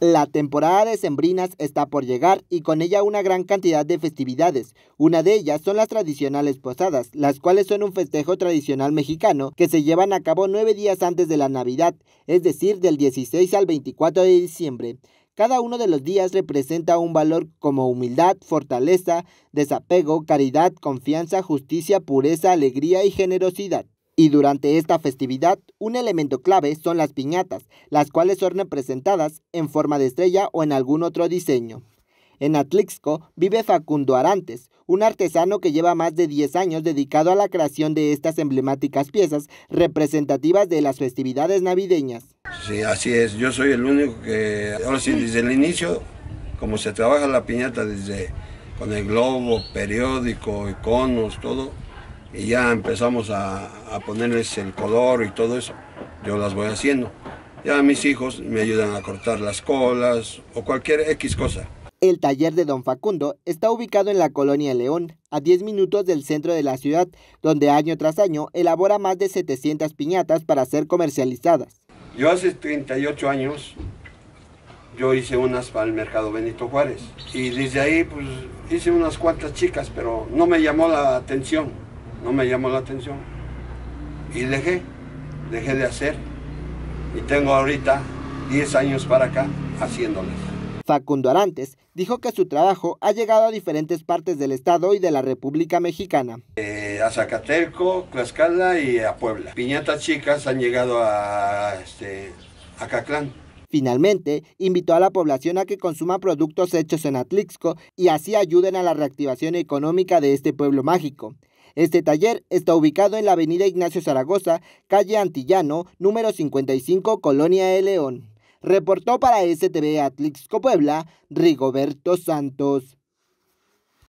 La temporada de sembrinas está por llegar y con ella una gran cantidad de festividades. Una de ellas son las tradicionales posadas, las cuales son un festejo tradicional mexicano que se llevan a cabo nueve días antes de la Navidad, es decir, del 16 al 24 de diciembre. Cada uno de los días representa un valor como humildad, fortaleza, desapego, caridad, confianza, justicia, pureza, alegría y generosidad. Y durante esta festividad, un elemento clave son las piñatas, las cuales son representadas en forma de estrella o en algún otro diseño. En Atlixco vive Facundo Arantes, un artesano que lleva más de 10 años dedicado a la creación de estas emblemáticas piezas representativas de las festividades navideñas. Sí, así es. Yo soy el único que, ahora sí, desde el inicio, como se trabaja la piñata desde con el globo, periódico, iconos, todo, y ya empezamos a, a ponerles el color y todo eso. Yo las voy haciendo. Ya mis hijos me ayudan a cortar las colas o cualquier X cosa. El taller de Don Facundo está ubicado en la colonia León, a 10 minutos del centro de la ciudad, donde año tras año elabora más de 700 piñatas para ser comercializadas. Yo hace 38 años, yo hice unas para el mercado Benito Juárez y desde ahí pues hice unas cuantas chicas, pero no me llamó la atención no me llamó la atención. Y dejé, dejé de hacer. Y tengo ahorita 10 años para acá haciéndoles. Facundo Arantes dijo que su trabajo ha llegado a diferentes partes del estado y de la República Mexicana. a Zacateco, Tlaxcala y a Puebla. Piñatas chicas han llegado a, este, a Caclán. Finalmente, invitó a la población a que consuma productos hechos en Atlixco y así ayuden a la reactivación económica de este pueblo mágico. Este taller está ubicado en la avenida Ignacio Zaragoza, calle Antillano, número 55, Colonia de León. Reportó para STV Atlixco Puebla, Rigoberto Santos.